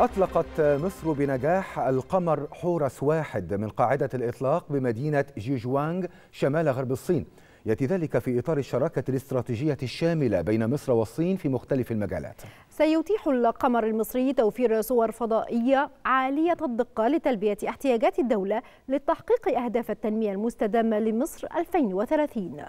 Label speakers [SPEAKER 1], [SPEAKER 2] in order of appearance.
[SPEAKER 1] أطلقت مصر بنجاح القمر حورس واحد من قاعدة الإطلاق بمدينة جيجوانغ شمال غرب الصين يأتي ذلك في إطار الشراكة الاستراتيجية الشاملة بين مصر والصين في مختلف المجالات
[SPEAKER 2] سيتيح القمر المصري توفير صور فضائية عالية الدقة لتلبية احتياجات الدولة للتحقيق أهداف التنمية المستدامة لمصر 2030